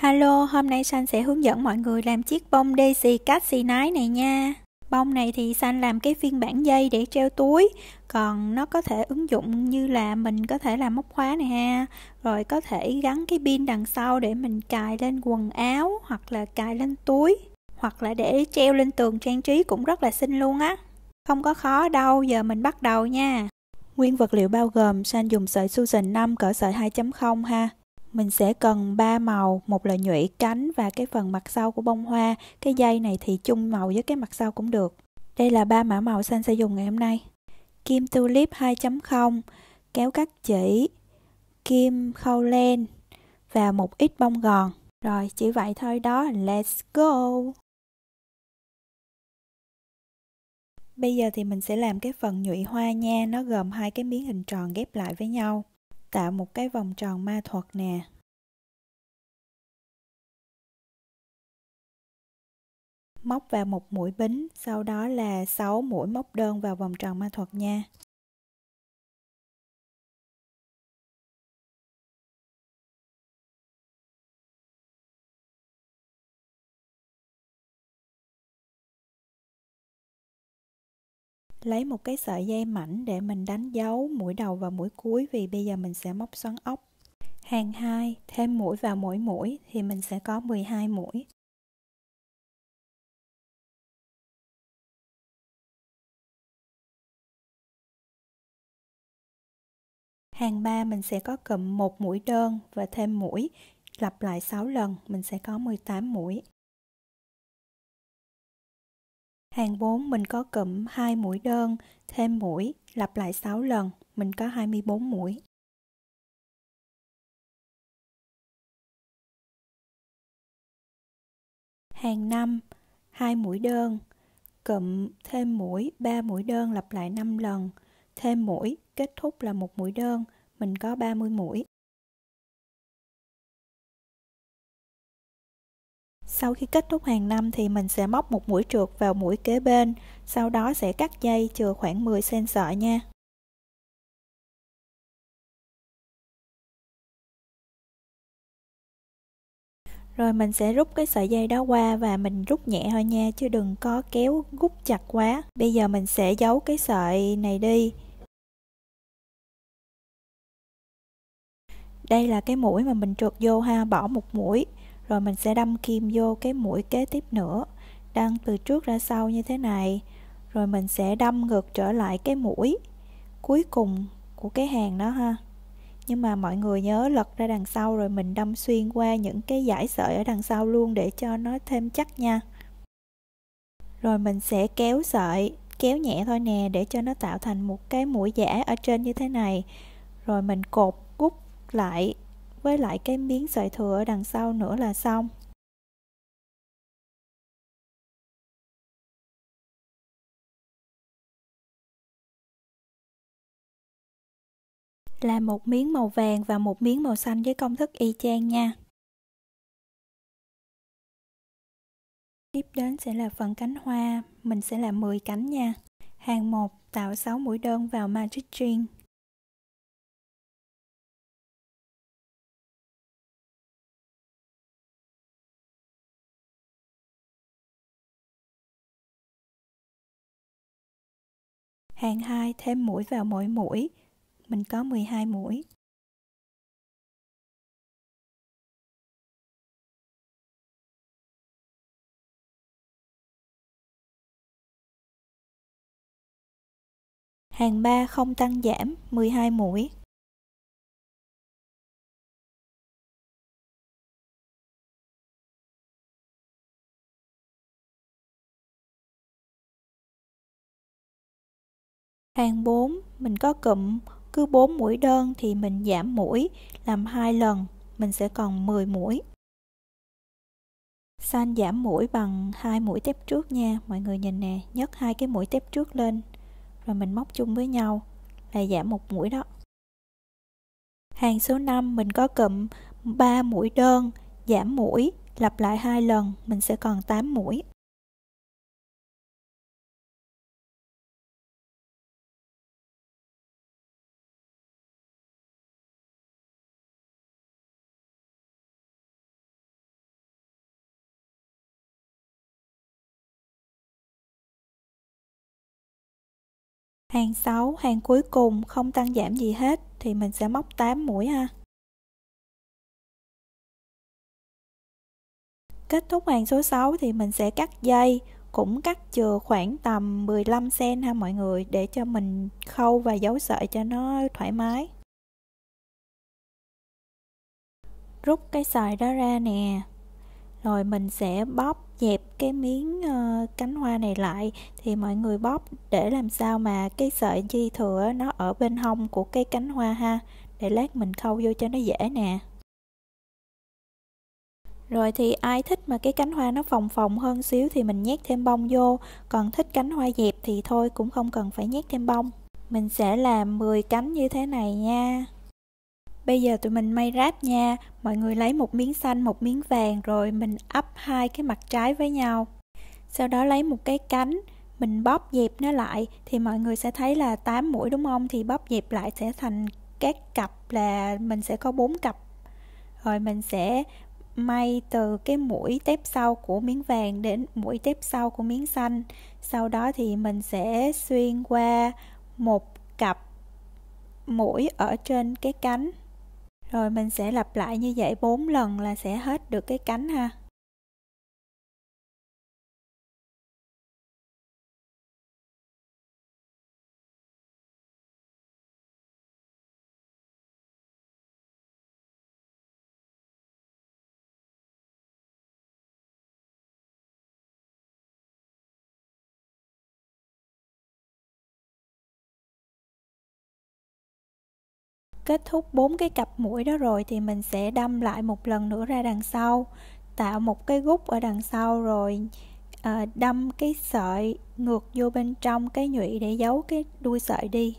Hello, hôm nay San sẽ hướng dẫn mọi người làm chiếc bông Daisy nái này nha. Bông này thì San làm cái phiên bản dây để treo túi, còn nó có thể ứng dụng như là mình có thể làm móc khóa này ha, rồi có thể gắn cái pin đằng sau để mình cài lên quần áo hoặc là cài lên túi, hoặc là để treo lên tường trang trí cũng rất là xinh luôn á. Không có khó đâu, giờ mình bắt đầu nha. Nguyên vật liệu bao gồm San dùng sợi Susan 5 cỡ sợi 2.0 ha, mình sẽ cần ba màu một là nhụy cánh và cái phần mặt sau của bông hoa cái dây này thì chung màu với cái mặt sau cũng được đây là ba mã màu xanh sẽ dùng ngày hôm nay kim tulip 2.0 kéo cắt chỉ kim khâu len và một ít bông gòn rồi chỉ vậy thôi đó let's go Bây giờ thì mình sẽ làm cái phần nhụy hoa nha, nó gồm hai cái miếng hình tròn ghép lại với nhau tạo một cái vòng tròn ma thuật nè móc vào một mũi bính sau đó là 6 mũi móc đơn vào vòng tròn ma thuật nha lấy một cái sợi dây mảnh để mình đánh dấu mũi đầu và mũi cuối vì bây giờ mình sẽ móc xoắn ốc hàng 2 thêm mũi vào mỗi mũi thì mình sẽ có 12 mũi Hàng 3 mình sẽ có cụm một mũi đơn và thêm mũi, lặp lại 6 lần mình sẽ có 18 mũi. Hàng 4 mình có cụm 2 mũi đơn, thêm mũi, lặp lại 6 lần, mình có 24 mũi. Hàng 5, 2 mũi đơn, cụm thêm mũi, 3 mũi đơn lặp lại 5 lần, thêm mũi, kết thúc là một mũi đơn, mình có 30 mũi. Sau khi kết thúc hàng năm thì mình sẽ móc một mũi trượt vào mũi kế bên, sau đó sẽ cắt dây chừa khoảng 10 cm sợi nha. Rồi mình sẽ rút cái sợi dây đó qua và mình rút nhẹ thôi nha chứ đừng có kéo gút chặt quá. Bây giờ mình sẽ giấu cái sợi này đi. Đây là cái mũi mà mình trượt vô ha, bỏ một mũi rồi mình sẽ đâm kim vô cái mũi kế tiếp nữa đang từ trước ra sau như thế này rồi mình sẽ đâm ngược trở lại cái mũi cuối cùng của cái hàng đó ha nhưng mà mọi người nhớ lật ra đằng sau rồi mình đâm xuyên qua những cái dải sợi ở đằng sau luôn để cho nó thêm chắc nha rồi mình sẽ kéo sợi kéo nhẹ thôi nè để cho nó tạo thành một cái mũi giả ở trên như thế này rồi mình cột gút lại với lại cái miếng sợi thừa ở đằng sau nữa là xong là một miếng màu vàng và một miếng màu xanh với công thức y chang nha Tiếp đến sẽ là phần cánh hoa, mình sẽ làm 10 cánh nha. Hàng 1 tạo 6 mũi đơn vào magic chain hàng hai thêm mũi vào mỗi mũi, mình có 12 mũi. Hàng 3 không tăng giảm 12 mũi, hàng 4 mình có cụm cứ 4 mũi đơn thì mình giảm mũi làm hai lần mình sẽ còn 10 mũi San giảm mũi bằng hai mũi tép trước nha mọi người nhìn nè nhấc hai cái mũi tép trước lên rồi mình móc chung với nhau là giảm một mũi đó hàng số 5 mình có cụm 3 mũi đơn giảm mũi lặp lại hai lần mình sẽ còn 8 mũi hàng 6, hàng cuối cùng không tăng giảm gì hết thì mình sẽ móc 8 mũi ha. Kết thúc hàng số 6 thì mình sẽ cắt dây, cũng cắt chừa khoảng tầm 15 cm ha mọi người để cho mình khâu và giấu sợi cho nó thoải mái. Rút cái sợi đó ra nè. Rồi mình sẽ bóp dẹp cái miếng ờ, cánh hoa này lại thì mọi người bóp để làm sao mà cái sợi dây thừa nó ở bên hông của cái cánh hoa ha để lát mình khâu vô cho nó dễ nè rồi thì ai thích mà cái cánh hoa nó phồng phồng hơn xíu thì mình nhét thêm bông vô còn thích cánh hoa dẹp thì thôi cũng không cần phải nhét thêm bông mình sẽ làm 10 cánh như thế này nha bây giờ tụi mình may ráp nha mọi người lấy một miếng xanh một miếng vàng rồi mình ấp hai cái mặt trái với nhau sau đó lấy một cái cánh mình bóp dẹp nó lại thì mọi người sẽ thấy là tám mũi đúng không thì bóp dẹp lại sẽ thành các cặp là mình sẽ có bốn cặp rồi mình sẽ may từ cái mũi tép sau của miếng vàng đến mũi tép sau của miếng xanh sau đó thì mình sẽ xuyên qua một cặp mũi ở trên cái cánh rồi mình sẽ lặp lại như vậy 4 lần là sẽ hết được cái cánh ha kết thúc bốn cái cặp mũi đó rồi thì mình sẽ đâm lại một lần nữa ra đằng sau tạo một cái gút ở đằng sau rồi ờ, đâm cái sợi ngược vô bên trong cái nhụy để giấu cái đuôi sợi đi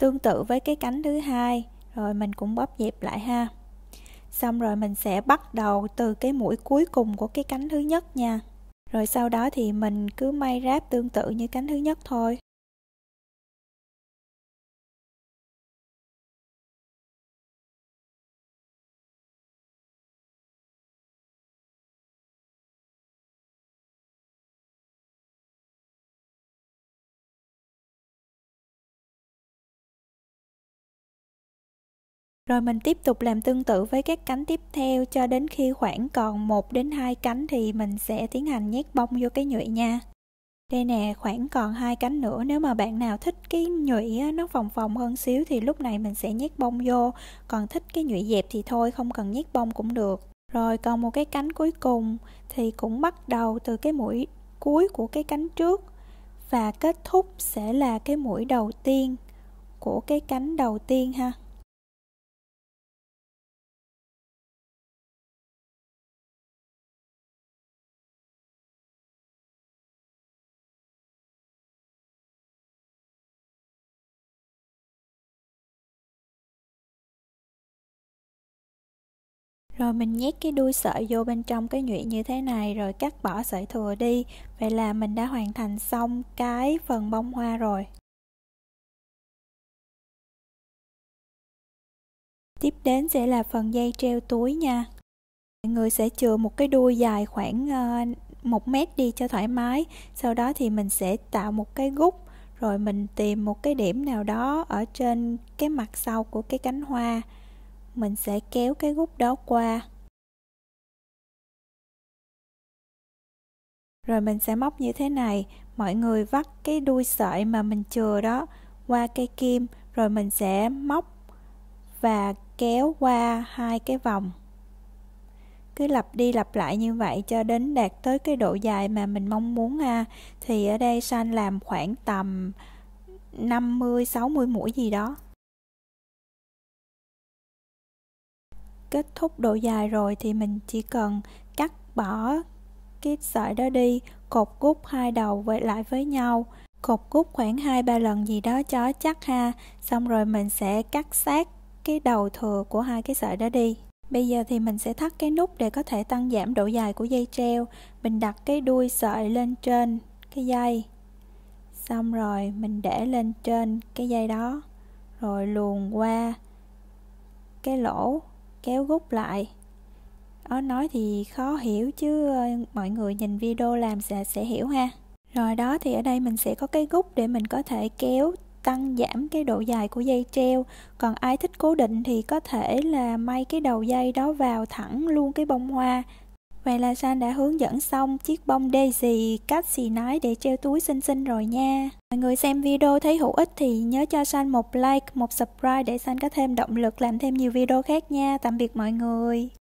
tương tự với cái cánh thứ hai rồi mình cũng bóp dẹp lại ha xong rồi mình sẽ bắt đầu từ cái mũi cuối cùng của cái cánh thứ nhất nha rồi sau đó thì mình cứ may ráp tương tự như cánh thứ nhất thôi rồi mình tiếp tục làm tương tự với các cánh tiếp theo cho đến khi khoảng còn 1 đến 2 cánh thì mình sẽ tiến hành nhét bông vô cái nhụy nha đây nè khoảng còn hai cánh nữa nếu mà bạn nào thích cái nhụy nó phồng phồng hơn xíu thì lúc này mình sẽ nhét bông vô còn thích cái nhụy dẹp thì thôi không cần nhét bông cũng được rồi còn một cái cánh cuối cùng thì cũng bắt đầu từ cái mũi cuối của cái cánh trước và kết thúc sẽ là cái mũi đầu tiên của cái cánh đầu tiên ha rồi mình nhét cái đuôi sợi vô bên trong cái nhụy như thế này rồi cắt bỏ sợi thừa đi vậy là mình đã hoàn thành xong cái phần bông hoa rồi tiếp đến sẽ là phần dây treo túi nha mọi người sẽ chừa một cái đuôi dài khoảng ờ, một mét đi cho thoải mái sau đó thì mình sẽ tạo một cái gút rồi mình tìm một cái điểm nào đó ở trên cái mặt sau của cái cánh hoa mình sẽ kéo cái gút đó qua rồi mình sẽ móc như thế này mọi người vắt cái đuôi sợi mà mình chừa đó qua cây kim rồi mình sẽ móc và kéo qua hai cái vòng cứ lặp đi lặp lại như vậy cho đến đạt tới cái độ dài mà mình mong muốn ha à. thì ở đây san làm khoảng tầm 50 60 mũi gì đó kết thúc độ dài rồi thì mình chỉ cần cắt bỏ cái sợi đó đi cột gút hai đầu với lại với nhau cột gút khoảng hai ba lần gì đó cho chắc ha xong rồi mình sẽ cắt sát cái đầu thừa của hai cái sợi đó đi Bây giờ thì mình sẽ thắt cái nút để có thể tăng giảm độ dài của dây treo Mình đặt cái đuôi sợi lên trên cái dây Xong rồi mình để lên trên cái dây đó Rồi luồn qua cái lỗ kéo rút lại ở nói thì khó hiểu chứ ờ, mọi người nhìn video làm sẽ sẽ hiểu ha rồi đó thì ở đây mình sẽ có cái gút để mình có thể kéo tăng giảm cái độ dài của dây treo còn ai thích cố định thì có thể là may cái đầu dây đó vào thẳng luôn cái bông hoa Vậy là San đã hướng dẫn xong chiếc bông Daisy cách xì nái để treo túi xinh xinh rồi nha. Mọi người xem video thấy hữu ích thì nhớ cho San một like, một subscribe để San có thêm động lực làm thêm nhiều video khác nha. Tạm biệt mọi người.